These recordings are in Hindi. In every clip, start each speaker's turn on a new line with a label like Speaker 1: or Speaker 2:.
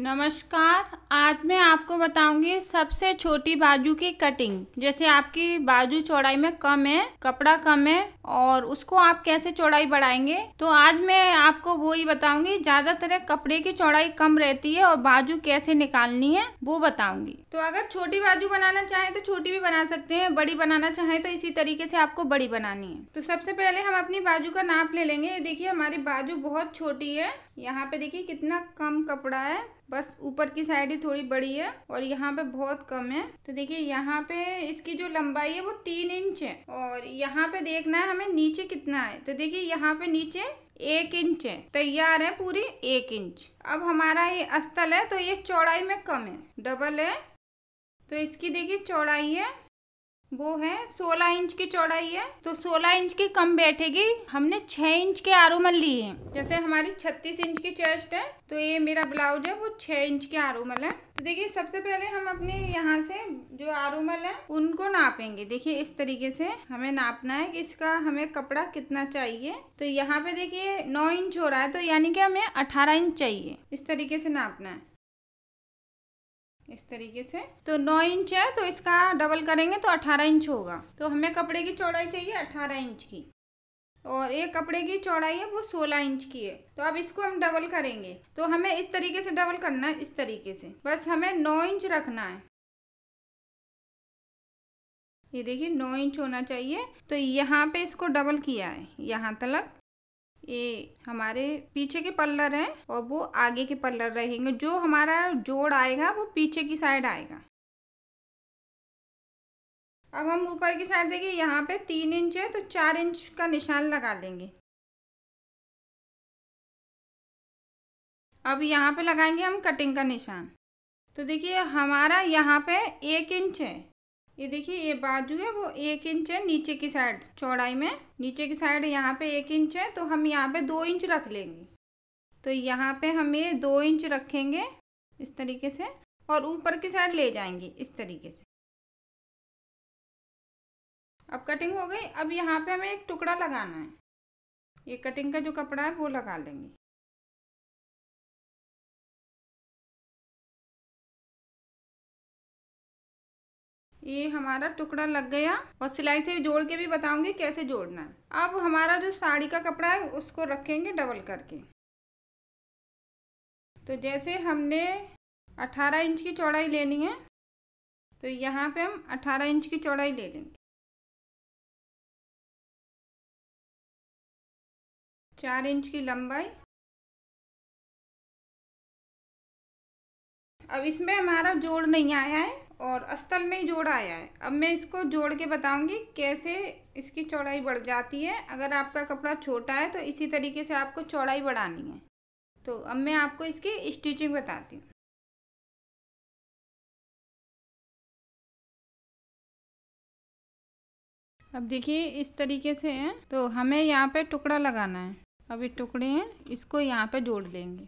Speaker 1: नमस्कार आज मैं आपको बताऊंगी सबसे छोटी बाजू की कटिंग जैसे आपकी बाजू चौड़ाई में कम है कपड़ा कम है और उसको आप कैसे चौड़ाई बढ़ाएंगे तो आज मैं आपको वो ही बताऊंगी ज्यादातर कपड़े की चौड़ाई कम रहती है और बाजू कैसे निकालनी है वो बताऊंगी तो अगर छोटी बाजू बनाना चाहे तो छोटी भी बना सकते हैं बड़ी बनाना चाहे तो इसी तरीके से आपको बड़ी बनानी है तो सबसे पहले हम अपनी बाजू का नाप ले लेंगे देखिए हमारी बाजू बहुत छोटी है यहाँ पे देखिए कितना कम कपड़ा है बस ऊपर की साइड ही थोड़ी बड़ी है और यहाँ पे बहुत कम है तो देखिए यहाँ पे इसकी जो लंबाई है वो तीन इंच है और यहाँ पे देखना है हमें नीचे कितना है तो देखिए यहाँ पे नीचे एक इंच है तैयार है पूरी एक इंच अब हमारा ये अस्तल है तो ये चौड़ाई में कम है डबल है तो इसकी देखिए चौड़ाई है वो है 16 इंच की चौड़ाई है तो 16 इंच की कम बैठेगी हमने 6 इंच के आरोमल लिए हैं जैसे हमारी 36 इंच की चेस्ट है तो ये मेरा ब्लाउज है वो 6 इंच के आरोमल है तो देखिए सबसे पहले हम अपने यहाँ से जो आरोमल है उनको नापेंगे देखिए इस तरीके से हमें नापना है कि इसका हमें कपड़ा कितना चाहिए तो यहाँ पे देखिए नौ इंच हो रहा है तो यानी कि हमें अठारह इंच चाहिए इस तरीके से नापना है इस तरीके से तो नौ इंच है तो इसका डबल करेंगे तो अठारह इंच होगा तो हमें कपड़े की चौड़ाई चाहिए अठारह इंच की और एक कपड़े की चौड़ाई है वो सोलह इंच की है तो अब इसको हम डबल करेंगे तो हमें इस तरीके से डबल करना है इस तरीके से बस हमें नौ इंच रखना है ये देखिए नौ इंच होना चाहिए तो यहाँ पे इसको डबल किया है यहाँ तलक ये हमारे पीछे के पल्लर हैं और वो आगे के पल्लर रहेंगे जो हमारा जोड़ आएगा वो पीछे की साइड आएगा अब हम ऊपर की साइड देखिए यहाँ पे तीन इंच है तो चार इंच का निशान लगा लेंगे अब यहाँ पे लगाएंगे हम कटिंग का निशान तो देखिए हमारा यहाँ पे एक इंच है ये देखिए ये बाजू है वो एक इंच है नीचे की साइड चौड़ाई में नीचे की साइड यहाँ पे एक इंच है तो हम यहाँ पे दो इंच रख लेंगे तो यहाँ पे हम ये दो इंच रखेंगे इस तरीके से और ऊपर की साइड ले जाएंगे इस तरीके से अब कटिंग हो गई अब यहाँ पे हमें एक टुकड़ा लगाना है
Speaker 2: ये कटिंग का जो कपड़ा है वो लगा लेंगे
Speaker 1: ये हमारा टुकड़ा लग गया और सिलाई से जोड़ के भी बताऊंगी कैसे जोड़ना है अब हमारा जो साड़ी का कपड़ा है उसको रखेंगे डबल करके तो जैसे हमने 18 इंच की चौड़ाई लेनी है तो यहाँ पे हम 18 इंच
Speaker 2: की चौड़ाई ले लेंगे
Speaker 1: चार इंच की लंबाई अब इसमें हमारा जोड़ नहीं आया है और अस्तल में ही जोड़ आया है अब मैं इसको जोड़ के बताऊंगी कैसे इसकी चौड़ाई बढ़ जाती है अगर आपका कपड़ा छोटा है तो इसी तरीके से आपको चौड़ाई बढ़ानी है तो अब मैं आपको इसकी स्टिचिंग बताती हूँ अब देखिए इस तरीके से है तो हमें यहाँ पे टुकड़ा लगाना है अब ये टुकड़े हैं इसको यहाँ पे जोड़ देंगे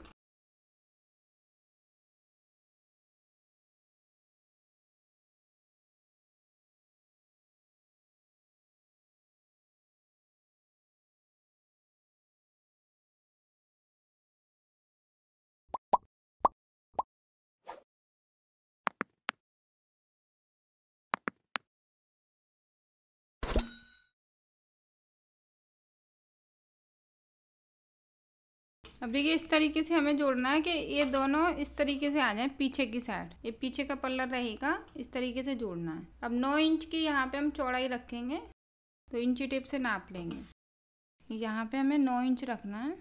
Speaker 1: अब देखिए इस तरीके से हमें जोड़ना है कि ये दोनों इस तरीके से आ जाए पीछे की साइड ये पीछे का पल्ला रहेगा इस तरीके से जोड़ना है अब नौ इंच की यहाँ पे हम चौड़ाई रखेंगे तो इंची टेप से नाप लेंगे यहाँ पे
Speaker 2: हमें नौ इंच रखना है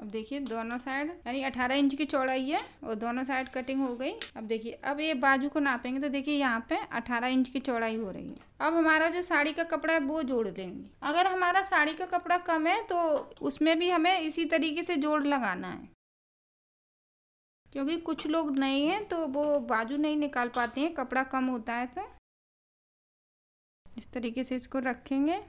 Speaker 1: अब देखिए दोनों साइड यानी 18 इंच की चौड़ाई है और दोनों साइड कटिंग हो गई अब देखिए अब ये बाजू को नापेंगे तो देखिए यहाँ पे 18 इंच की चौड़ाई हो रही है अब हमारा जो साड़ी का कपड़ा है वो जोड़ देंगे अगर हमारा साड़ी का कपड़ा कम है तो उसमें भी हमें इसी तरीके से जोड़ लगाना है क्योंकि कुछ लोग नहीं हैं तो वो बाजू नहीं निकाल पाते हैं कपड़ा कम होता है तो इस तरीके से इसको रखेंगे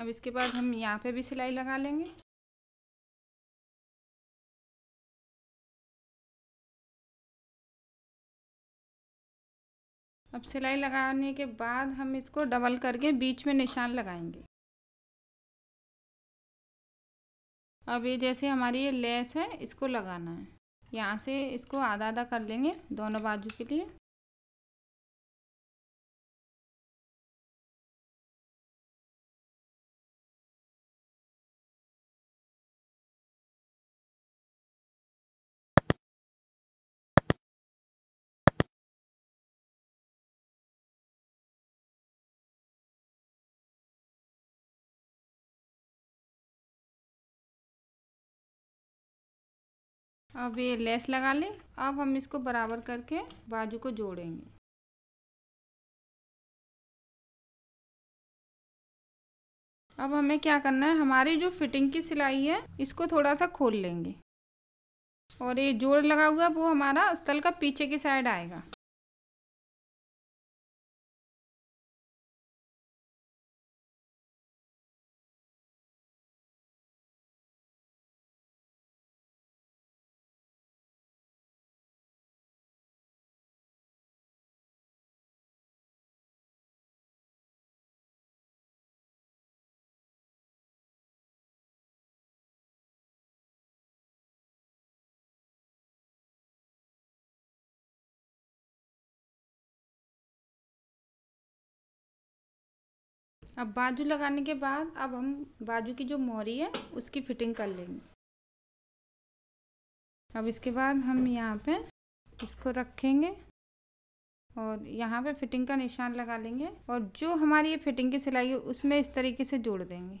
Speaker 2: अब इसके बाद हम यहाँ पे भी सिलाई लगा लेंगे अब सिलाई लगाने के बाद
Speaker 1: हम इसको डबल करके बीच में निशान लगाएंगे अब ये जैसे हमारी ये लेस है इसको लगाना है यहाँ से इसको आधा आधा कर लेंगे दोनों बाजू के लिए
Speaker 2: अब ये लेस लगा लें अब हम इसको बराबर करके बाजू को जोड़ेंगे
Speaker 1: अब हमें क्या करना है हमारी जो फिटिंग की सिलाई है इसको थोड़ा सा खोल लेंगे और ये जोड़ लगा हुआ है वो हमारा स्थल का पीछे की साइड आएगा अब बाजू लगाने के बाद अब हम बाजू की जो मोहरी है उसकी फिटिंग कर लेंगे अब इसके बाद हम यहाँ पे इसको रखेंगे और यहाँ पे फिटिंग का निशान लगा लेंगे और जो हमारी ये फिटिंग की सिलाई है उसमें इस तरीके से जोड़ देंगे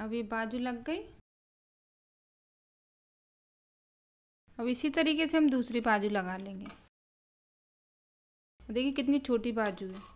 Speaker 2: अब ये बाजू लग गई अब इसी तरीके से हम दूसरी बाजू लगा
Speaker 1: लेंगे देखिए कितनी छोटी बाजू है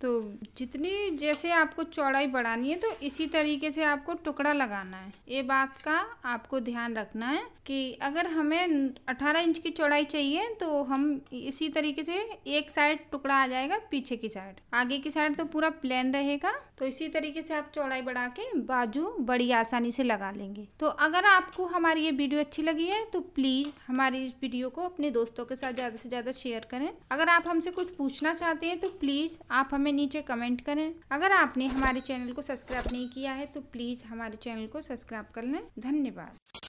Speaker 1: तो जितनी जैसे आपको चौड़ाई बढ़ानी है तो इसी तरीके से आपको टुकड़ा लगाना है ये बात का आपको ध्यान रखना है कि अगर हमें 18 इंच की चौड़ाई चाहिए तो हम इसी तरीके से एक साइड टुकड़ा आ जाएगा पीछे की साइड आगे की साइड तो पूरा प्लेन रहेगा तो इसी तरीके से आप चौड़ाई बढ़ा के बाजू बड़ी आसानी से लगा लेंगे तो अगर आपको हमारी ये वीडियो अच्छी लगी है तो प्लीज़ हमारी इस वीडियो को अपने दोस्तों के साथ ज़्यादा से ज़्यादा शेयर करें अगर आप हमसे कुछ पूछना चाहते हैं तो प्लीज़ आप हमें हमें नीचे कमेंट करें अगर आपने हमारे चैनल को सब्सक्राइब नहीं किया है तो प्लीज़ हमारे चैनल को सब्सक्राइब कर लें धन्यवाद